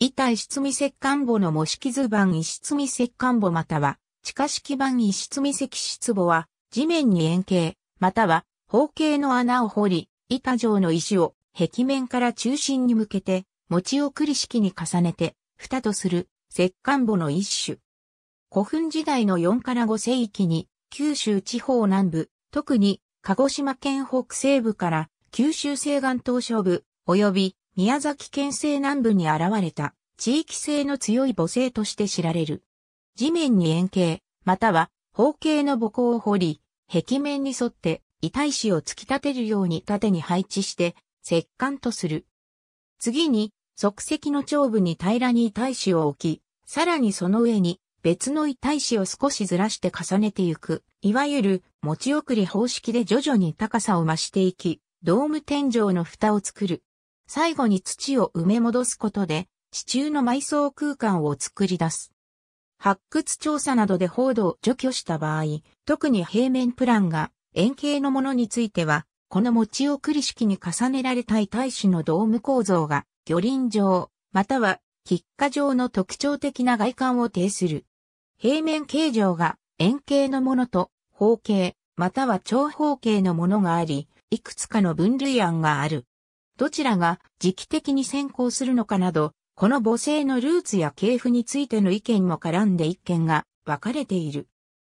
板石積石棺墓の模式図板石積石棺墓または地下式板石積石室墓は地面に円形または方形の穴を掘り板状の石を壁面から中心に向けて持ち送り式に重ねて蓋とする石棺墓の一種。古墳時代の4から5世紀に九州地方南部特に鹿児島県北西部から九州西岸東照部及び宮崎県西南部に現れた地域性の強い母性として知られる。地面に円形、または方形の母校を掘り、壁面に沿って遺体子を突き立てるように縦に配置して、石棺とする。次に、即席の頂部に平らに遺体子を置き、さらにその上に別の遺体子を少しずらして重ねていく、いわゆる持ち送り方式で徐々に高さを増していき、ドーム天井の蓋を作る。最後に土を埋め戻すことで、地中の埋葬空間を作り出す。発掘調査などで報道を除去した場合、特に平面プランが円形のものについては、この持ち送り式に重ねられたい大種のドーム構造が魚輪状、または喫下状の特徴的な外観を呈する。平面形状が円形のものと方形、または長方形のものがあり、いくつかの分類案がある。どちらが時期的に先行するのかなど、この母性のルーツや系譜についての意見も絡んで一見が分かれている。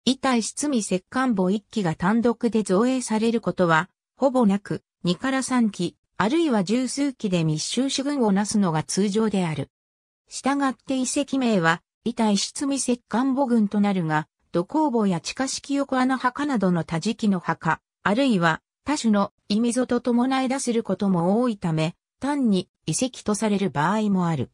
遺体質味石棺母1機が単独で造営されることは、ほぼなく、2から3機、あるいは十数機で密集主群をなすのが通常である。したがって遺跡名は、遺体質味石棺母群となるが、土工房や地下式横穴墓などの多時期の墓、あるいは多種の意味ぞと伴い出することも多いため、単に遺跡とされる場合もある。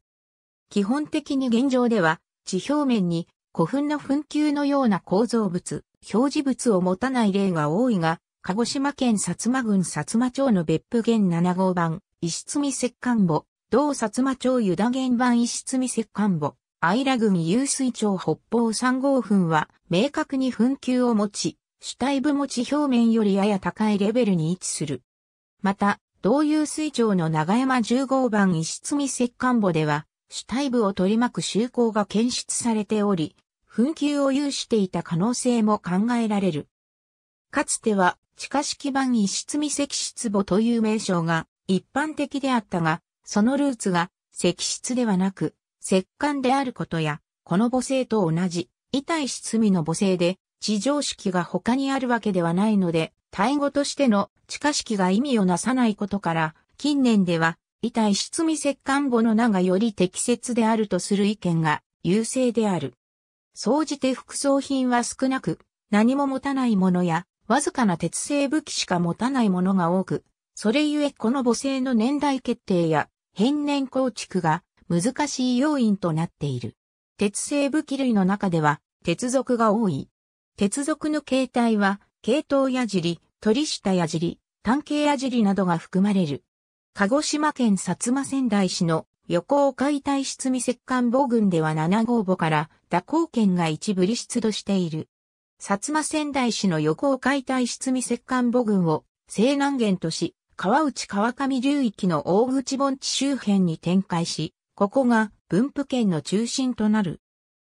基本的に現状では、地表面に古墳の墳丘のような構造物、表示物を持たない例が多いが、鹿児島県薩摩郡薩摩町の別府県7号版、石積み石棺墓、同薩摩町湯田原版石積み石棺墓、愛良郡湧水町北方3号墳は、明確に墳丘を持ち、主体部持ち表面よりやや高いレベルに位置する。また、同遊水町の長山15番石積石棺墓では、主体部を取り巻く集口が検出されており、紛糾を有していた可能性も考えられる。かつては、地下式版石積石室墓という名称が一般的であったが、そのルーツが石室ではなく、石棺であることや、この母性と同じ、遺体室みの母性で、地上式が他にあるわけではないので、タイ語としての地下式が意味をなさないことから、近年では、遺体質味石棺墓の名がより適切であるとする意見が優勢である。総じて副葬品は少なく、何も持たないものや、わずかな鉄製武器しか持たないものが多く、それゆえこの母性の年代決定や、変年構築が難しい要因となっている。鉄製武器類の中では、鉄属が多い。鉄属の形態は、系統矢尻、鳥下矢尻、単形矢尻などが含まれる。鹿児島県薩摩仙台市の横を解体出未石管母群では7号母から蛇行圏が一部離出土している。薩摩仙台市の横を解体出未石管母群を西南源とし、川内川上流域の大口盆地周辺に展開し、ここが分布圏の中心となる。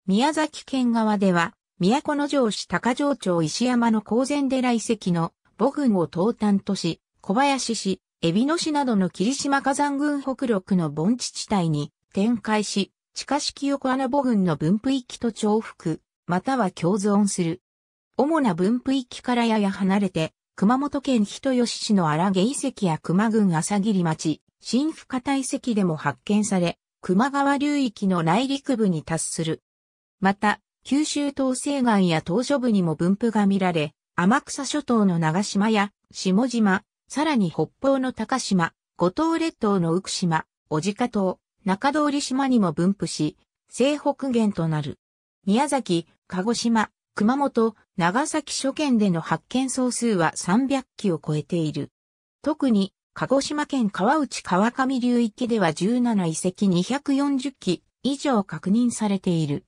宮崎県側では都城市高城町石山の公然寺遺跡の母群を東端とし、小林市、海老野市などの霧島火山群北陸の盆地地帯に展開し、地下式横穴母群の分布域と重複、または共存する。主な分布域からやや離れて、熊本県人吉市の荒毛遺跡や熊群朝霧町、新深田遺跡でも発見され、熊川流域の内陸部に達する。また、九州東西岸や島嶼部にも分布が見られ、天草諸島の長島や下島、さらに北方の高島、五島列島の浮島、小鹿島、中通島にも分布し、西北限となる。宮崎、鹿児島、熊本、長崎諸県での発見総数は300機を超えている。特に、鹿児島県川内川上流域では17遺跡240機以上確認されている。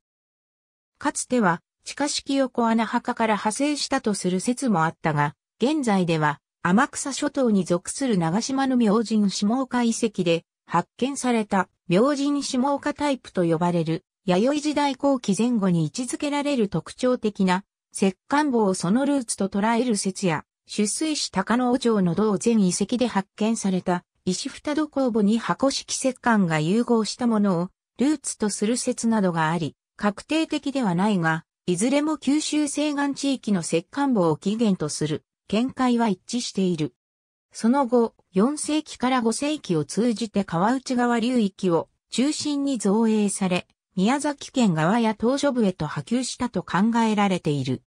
かつては地下式横穴墓から派生したとする説もあったが、現在では天草諸島に属する長島の明神下岡遺跡で発見された明神下岡タイプと呼ばれる弥生時代後期前後に位置づけられる特徴的な石棺棒をそのルーツと捉える説や出水市高野城の道前遺跡で発見された石二土工墓に箱式石棺が融合したものをルーツとする説などがあり、確定的ではないが、いずれも九州西岸地域の石棺墓を起源とする見解は一致している。その後、4世紀から5世紀を通じて川内川流域を中心に造営され、宮崎県側や島嶼部へと波及したと考えられている。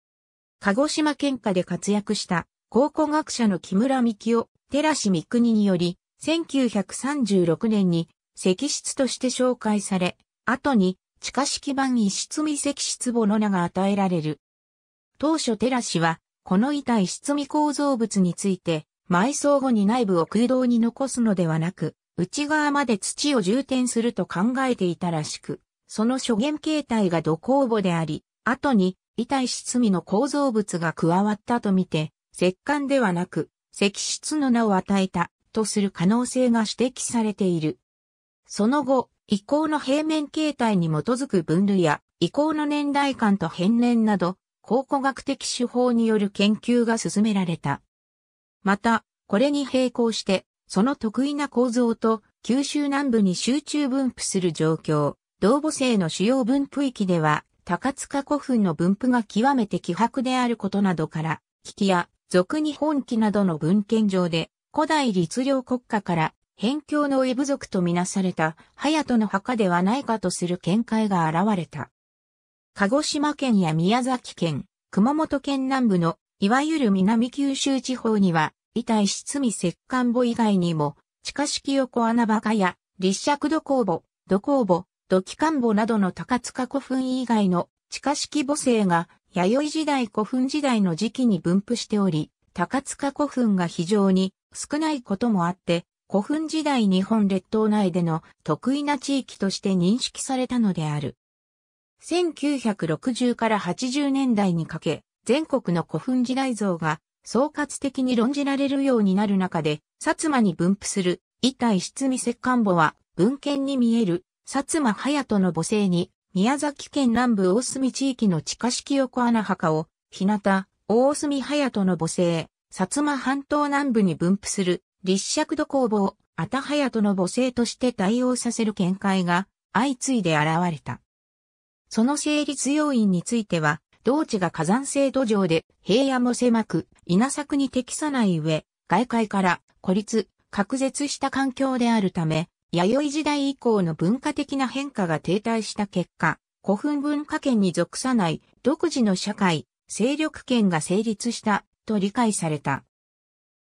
鹿児島県下で活躍した考古学者の木村幹夫、寺師三国により、1936年に石室として紹介され、後に地下式版一室未石室母の名が与えられる。当初テラ氏は、この遺体室未構造物について、埋葬後に内部を空洞に残すのではなく、内側まで土を充填すると考えていたらしく、その諸元形態が土工母であり、後に遺体室未の構造物が加わったとみて、石棺ではなく、石室の名を与えたとする可能性が指摘されている。その後、移行の平面形態に基づく分類や、移行の年代間と変年など、考古学的手法による研究が進められた。また、これに並行して、その得意な構造と九州南部に集中分布する状況、同母性の主要分布域では、高塚古墳の分布が極めて希薄であることなどから、危機や俗日本記などの文献上で、古代律令国家から辺境の異ブ族とみなされた、隼人の墓ではないかとする見解が現れた。鹿児島県や宮崎県、熊本県南部の、いわゆる南九州地方には、遺体質味石棺墓以外にも、地下式横穴墓や、立石土工墓、土工墓、土器棺墓などの高塚古墳以外の地下式墓性が、弥生時代古墳時代の時期に分布しており、高塚古墳が非常に少ないこともあって、古墳時代日本列島内での得意な地域として認識されたのである。1960から80年代にかけ、全国の古墳時代像が総括的に論じられるようになる中で、薩摩に分布する一体質味石棺墓は文献に見える薩摩隼人の母性に宮崎県南部大隅地域の地下式横穴墓を、日向、大隅隼人の母性、薩摩半島南部に分布する立尺度工房、あたはやとの母性として対応させる見解が相次いで現れた。その成立要因については、同地が火山性土壌で平野も狭く稲作に適さない上、外界から孤立、隔絶した環境であるため、弥生時代以降の文化的な変化が停滞した結果、古墳文化圏に属さない独自の社会、勢力圏が成立したと理解された。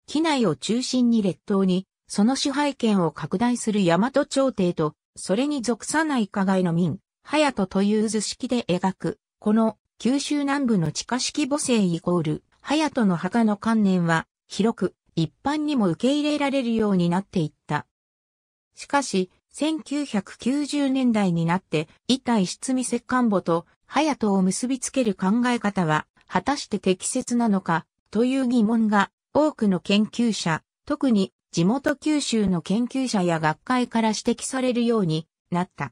機内を中心に列島に、その支配権を拡大する大和朝廷と、それに属さない加害の民、隼人という図式で描く、この九州南部の地下式母性イコール、隼人の墓の観念は、広く、一般にも受け入れられるようになっていった。しかし、1990年代になって、一体出味石棺墓と、隼人を結びつける考え方は、果たして適切なのか、という疑問が多くの研究者、特に地元九州の研究者や学会から指摘されるようになった。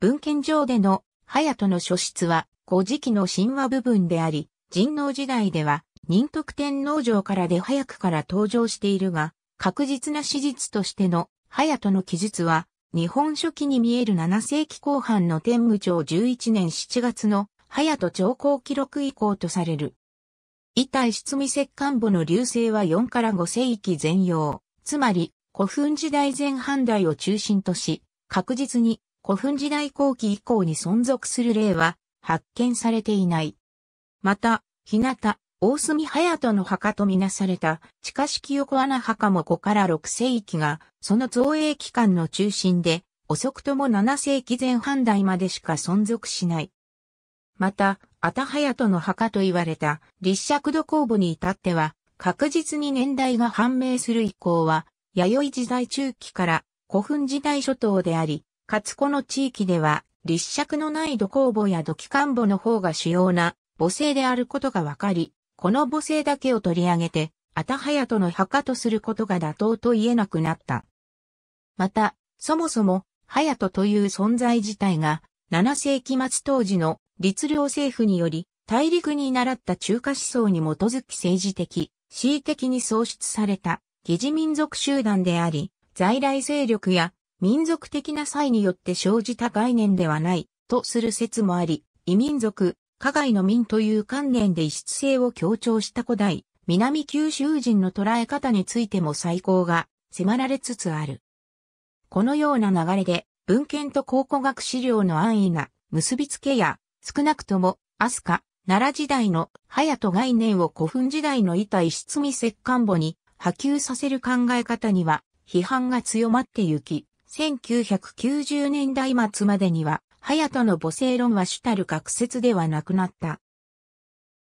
文献上での隼人の書室は古事記の神話部分であり、神王時代では仁徳天皇城から出早くから登場しているが、確実な史実としての隼人の記述は、日本書紀に見える7世紀後半の天武朝11年7月の隼人朝貢記録以降とされる。遺体質未石棺墓の流星は4から5世紀前用、つまり古墳時代前半代を中心とし、確実に古墳時代後期以降に存続する例は発見されていない。また、日向、大隅隼人の墓とみなされた地下式横穴墓も5から6世紀が、その造営期間の中心で、遅くとも7世紀前半代までしか存続しない。また、アタハヤトの墓と言われた立尺土工墓に至っては、確実に年代が判明する以降は、弥生時代中期から古墳時代初頭であり、かつこの地域では、立尺のない土工墓や土器官墓の方が主要な母性であることがわかり、この母性だけを取り上げて、アタハヤトの墓とすることが妥当と言えなくなった。また、そもそも、ハヤトという存在自体が、7世紀末当時の律令政府により、大陸に習った中華思想に基づき政治的、恣意的に創出された、疑似民族集団であり、在来勢力や民族的な際によって生じた概念ではない、とする説もあり、異民族、加害の民という観念で異質性を強調した古代、南九州人の捉え方についても最高が迫られつつある。このような流れで、文献と考古学資料の安易な結びつけや少なくとも、アスカ、奈良時代のハヤト概念を古墳時代の板石積み石棺墓に波及させる考え方には批判が強まってゆき、1990年代末までには、ハヤトの母性論は主たる学説ではなくなった。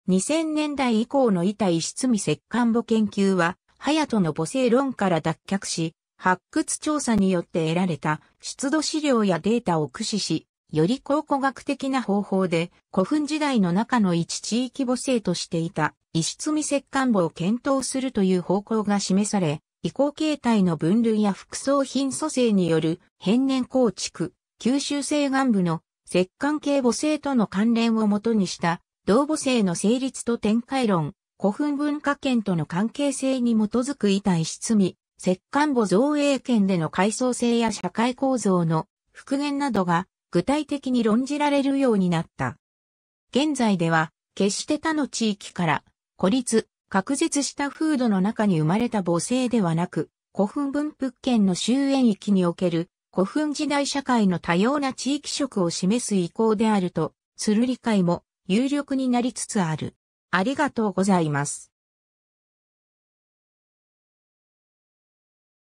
2000年代以降の板石積み石棺墓研究は、ハヤトの母性論から脱却し、発掘調査によって得られた出土資料やデータを駆使し、より考古学的な方法で古墳時代の中の一地域母性としていた石積み石棺墓を検討するという方向が示され、移行形態の分類や副葬品組成による変年構築、吸収性岩部の石棺系母性との関連をもとにした同母性の成立と展開論、古墳文化圏との関係性に基づく板石積み、石棺墓造営圏での階層性や社会構造の復元などが具体的に論じられるようになった。現在では、決して他の地域から孤立、隔絶した風土の中に生まれた母性ではなく、古墳分布圏の周焉域における古墳時代社会の多様な地域色を示す意向であるとする理解も有力になりつつある。ありがとうございます。